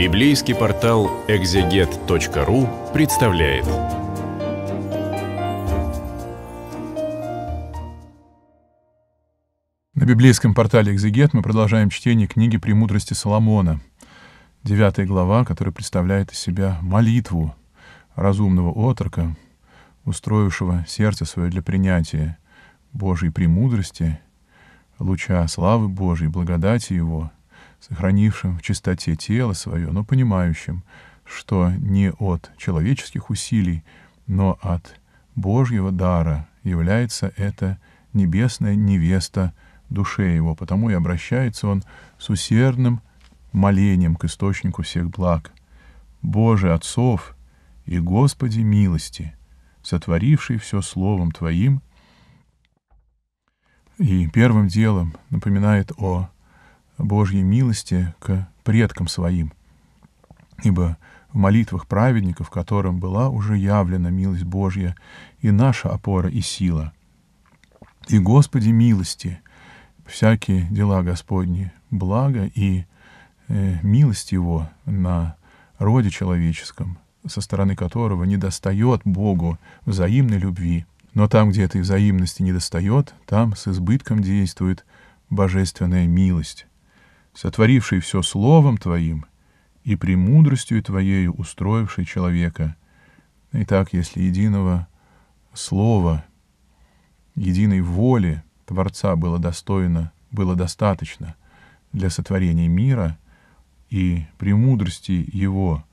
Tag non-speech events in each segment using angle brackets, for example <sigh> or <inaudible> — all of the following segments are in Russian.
Библейский портал экзегет.ру представляет. На библейском портале «Экзегет» мы продолжаем чтение книги «Премудрости Соломона». Девятая глава, которая представляет из себя молитву разумного отрока, устроившего сердце свое для принятия Божьей премудрости, луча славы Божьей, благодати Его — сохранившим в чистоте тело свое, но понимающим, что не от человеческих усилий, но от Божьего дара является эта небесная невеста душе его, потому и обращается он с усердным молением к источнику всех благ. «Боже, Отцов и Господи милости, сотворивший все Словом Твоим». И первым делом напоминает о Божьей милости к предкам своим. Ибо в молитвах праведников, которым была уже явлена милость Божья, и наша опора и сила. И Господи милости, всякие дела Господни, благо и э, милость Его на роде человеческом, со стороны которого не достает Богу взаимной любви. Но там, где этой взаимности не достает, там с избытком действует божественная милость, сотворивший все словом Твоим и премудростью Твоею устроивший человека. Итак, если единого слова, единой воли Творца было достойно, было достаточно для сотворения мира и премудрости Его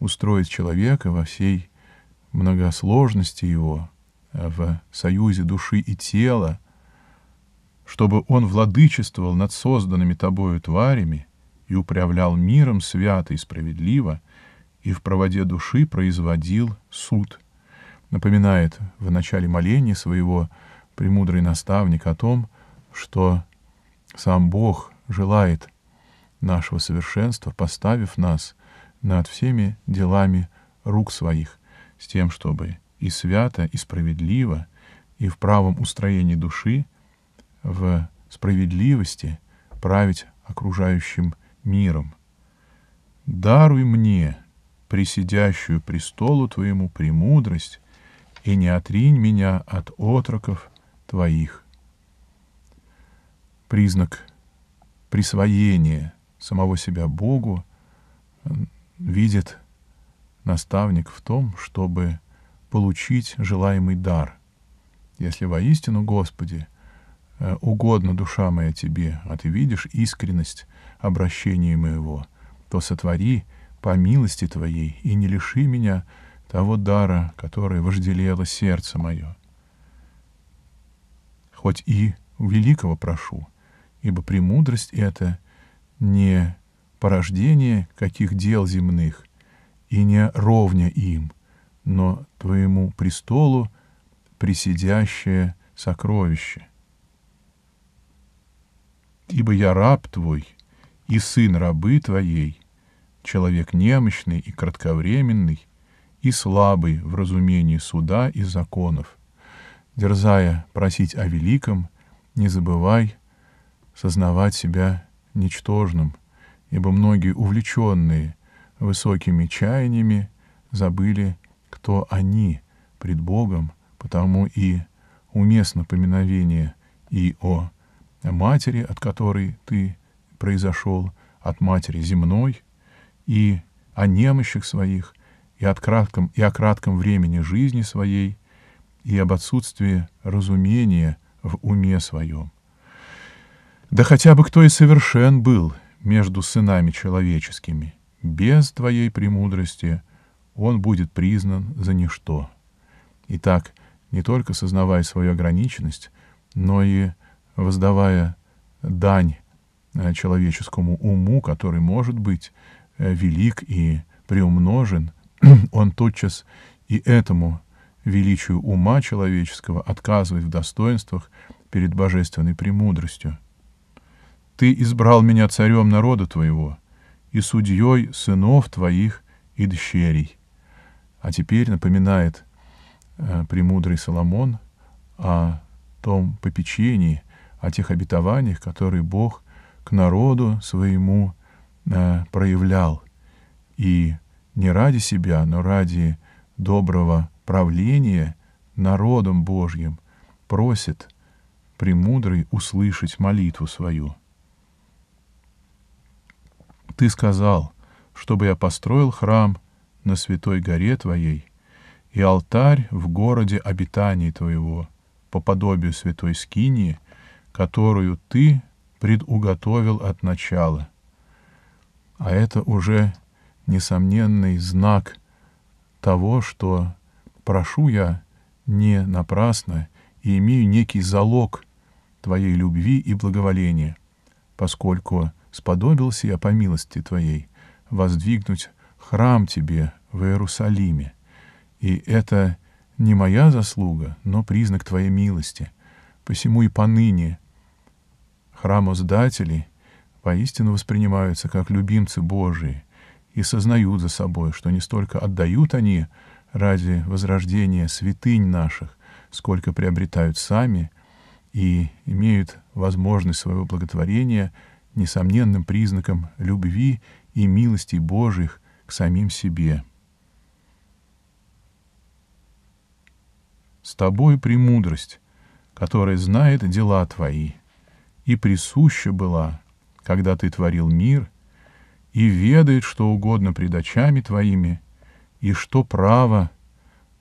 устроить человека во всей многосложности Его, в союзе души и тела, чтобы он владычествовал над созданными тобою тварями и управлял миром свято и справедливо, и в проводе души производил суд. Напоминает в начале моления своего премудрый наставник о том, что сам Бог желает нашего совершенства, поставив нас над всеми делами рук своих, с тем, чтобы и свято, и справедливо, и в правом устроении души в справедливости править окружающим миром. Даруй мне, присидящую престолу Твоему, премудрость, и не отринь меня от отроков Твоих. Признак присвоения самого себя Богу видит наставник в том, чтобы получить желаемый дар. Если воистину, Господи, — Э, угодно, душа моя, тебе, а ты видишь искренность обращения моего, то сотвори по милости твоей и не лиши меня того дара, который вожделело сердце мое. Хоть и великого прошу, ибо премудрость — это не порождение каких дел земных и не ровня им, но твоему престолу присидящее сокровище — Ибо я раб твой и сын рабы твоей, человек немощный и кратковременный, и слабый в разумении суда и законов. Дерзая просить о великом, не забывай сознавать себя ничтожным, ибо многие увлеченные высокими чаяниями забыли, кто они пред Богом, потому и уместно поминовение и о матери, от которой ты произошел, от матери земной, и о немощах своих, и, от кратком, и о кратком времени жизни своей, и об отсутствии разумения в уме своем. Да хотя бы кто и совершен был между сынами человеческими, без твоей премудрости он будет признан за ничто. Итак, не только сознавая свою ограниченность, но и воздавая дань э, человеческому уму, который может быть э, велик и приумножен, <clears throat> он тотчас и этому величию ума человеческого отказывает в достоинствах перед божественной премудростью. «Ты избрал меня царем народа твоего и судьей сынов твоих и дщерей». А теперь напоминает э, премудрый Соломон о том попечении, о тех обетованиях, которые Бог к народу своему э, проявлял. И не ради себя, но ради доброго правления народом Божьим просит премудрый услышать молитву свою. Ты сказал, чтобы я построил храм на святой горе Твоей и алтарь в городе обитания Твоего, по подобию святой Скинии, которую ты предуготовил от начала. А это уже несомненный знак того, что прошу я не напрасно и имею некий залог Твоей любви и благоволения, поскольку сподобился я по милости Твоей воздвигнуть храм Тебе в Иерусалиме. И это не моя заслуга, но признак Твоей милости. Посему и поныне — храмоздатели поистину воспринимаются как любимцы Божии и сознают за собой, что не столько отдают они ради возрождения святынь наших, сколько приобретают сами и имеют возможность своего благотворения несомненным признаком любви и милости Божьих к самим себе. С тобой премудрость, которая знает дела твои — и присуща была, когда ты творил мир, и ведает что угодно пред очами твоими, и что право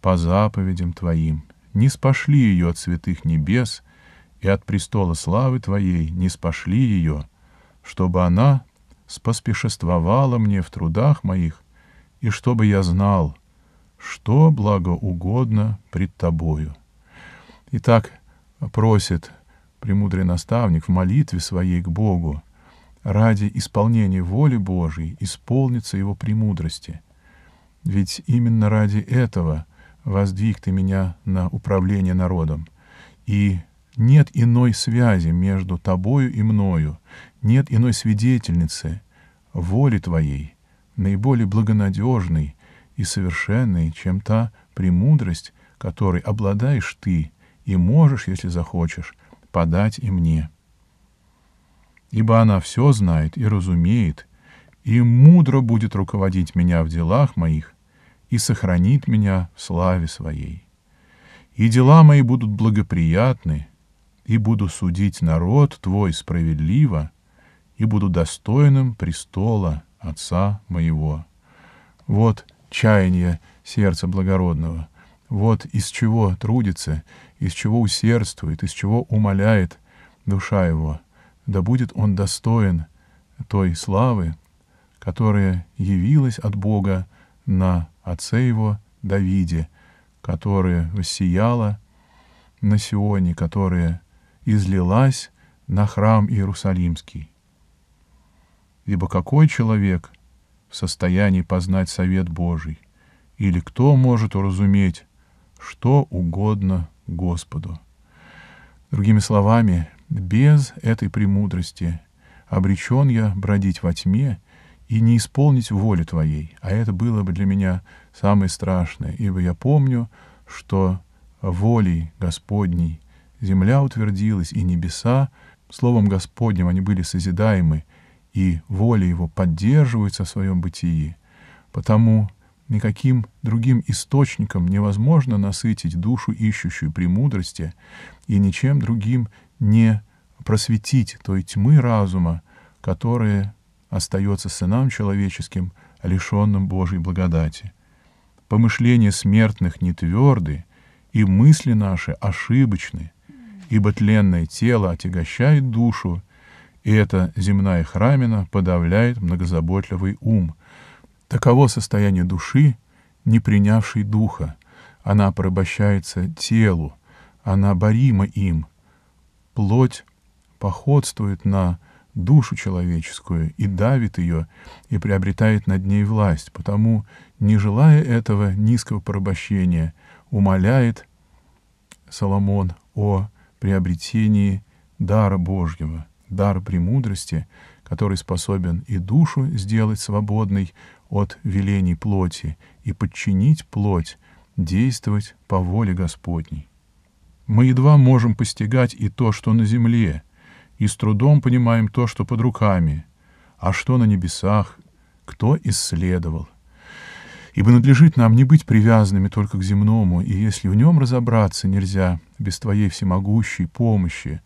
по заповедям твоим. Не спошли ее от святых небес, и от престола славы твоей не спошли ее, чтобы она споспешествовала мне в трудах моих, и чтобы я знал, что благоугодно пред тобою. Итак, просит премудрый наставник в молитве своей к Богу ради исполнения воли Божьей исполнится его премудрости. Ведь именно ради этого воздвиг ты меня на управление народом. И нет иной связи между тобою и мною, нет иной свидетельницы воли твоей, наиболее благонадежной и совершенной, чем та премудрость, которой обладаешь ты и можешь, если захочешь, подать и мне. Ибо она все знает и разумеет, и мудро будет руководить меня в делах моих, и сохранит меня в славе своей. И дела мои будут благоприятны, и буду судить народ твой справедливо, и буду достойным престола Отца моего. Вот чаяние сердца благородного — вот из чего трудится, из чего усердствует, из чего умоляет душа его. Да будет он достоин той славы, которая явилась от Бога на отце его Давиде, которая воссияла на Сионе, которая излилась на храм Иерусалимский. Ибо какой человек в состоянии познать совет Божий? Или кто может уразуметь что угодно Господу. Другими словами, без этой премудрости обречен я бродить во тьме и не исполнить воли Твоей. А это было бы для меня самое страшное, ибо я помню, что волей Господней земля утвердилась, и небеса, словом Господним, они были созидаемы, и воля Его поддерживается в своем бытии. Потому никаким другим источником невозможно насытить душу, ищущую премудрости, и ничем другим не просветить той тьмы разума, которая остается сынам человеческим, лишенным Божьей благодати. Помышления смертных не тверды, и мысли наши ошибочны, ибо тленное тело отягощает душу, и эта земная храмина подавляет многозаботливый ум — Таково состояние души, не принявшей духа. Она порабощается телу, она борима им. Плоть походствует на душу человеческую и давит ее, и приобретает над ней власть, потому, не желая этого низкого порабощения, умоляет Соломон о приобретении дара Божьего, дар премудрости, который способен и душу сделать свободной от велений плоти и подчинить плоть, действовать по воле Господней. Мы едва можем постигать и то, что на земле, и с трудом понимаем то, что под руками, а что на небесах, кто исследовал. Ибо надлежит нам не быть привязанными только к земному, и если в нем разобраться нельзя без Твоей всемогущей помощи,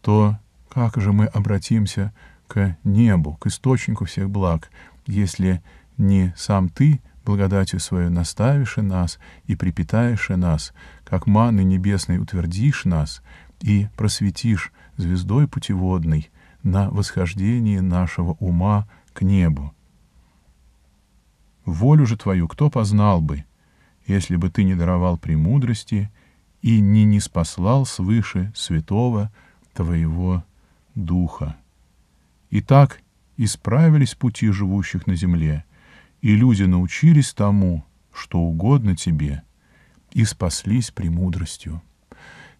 то как же мы обратимся к небу, к источнику всех благ, если не сам ты благодатью свою наставишь и нас, и припитаешь и нас, как маны небесной утвердишь нас, и просветишь звездой путеводной на восхождении нашего ума к небу. Волю же твою кто познал бы, если бы ты не даровал премудрости и не ниспослал свыше святого твоего духа? Итак, исправились пути живущих на земле — и люди научились тому, что угодно тебе, и спаслись премудростью».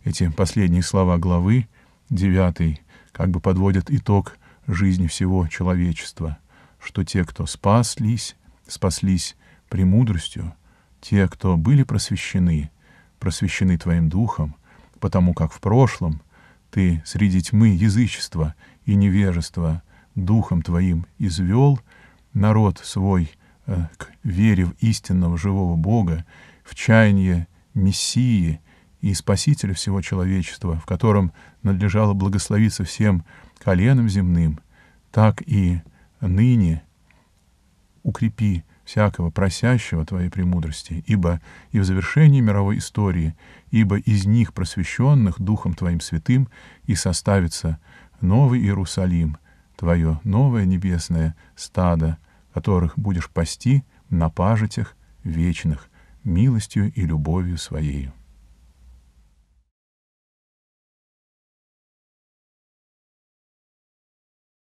Эти последние слова главы, 9, как бы подводят итог жизни всего человечества, что те, кто спаслись, спаслись премудростью, те, кто были просвещены, просвещены Твоим Духом, потому как в прошлом Ты среди тьмы язычества и невежества Духом Твоим извел народ свой Э, к вере в истинного живого Бога, в чаяние Мессии и Спасителя всего человечества, в котором надлежало благословиться всем коленам земным, так и ныне укрепи всякого просящего Твоей премудрости, ибо и в завершении мировой истории, ибо из них, просвещенных Духом Твоим Святым, и составится новый Иерусалим, Твое новое небесное стадо, которых будешь пасти на пажитях вечных, милостью и любовью Своею.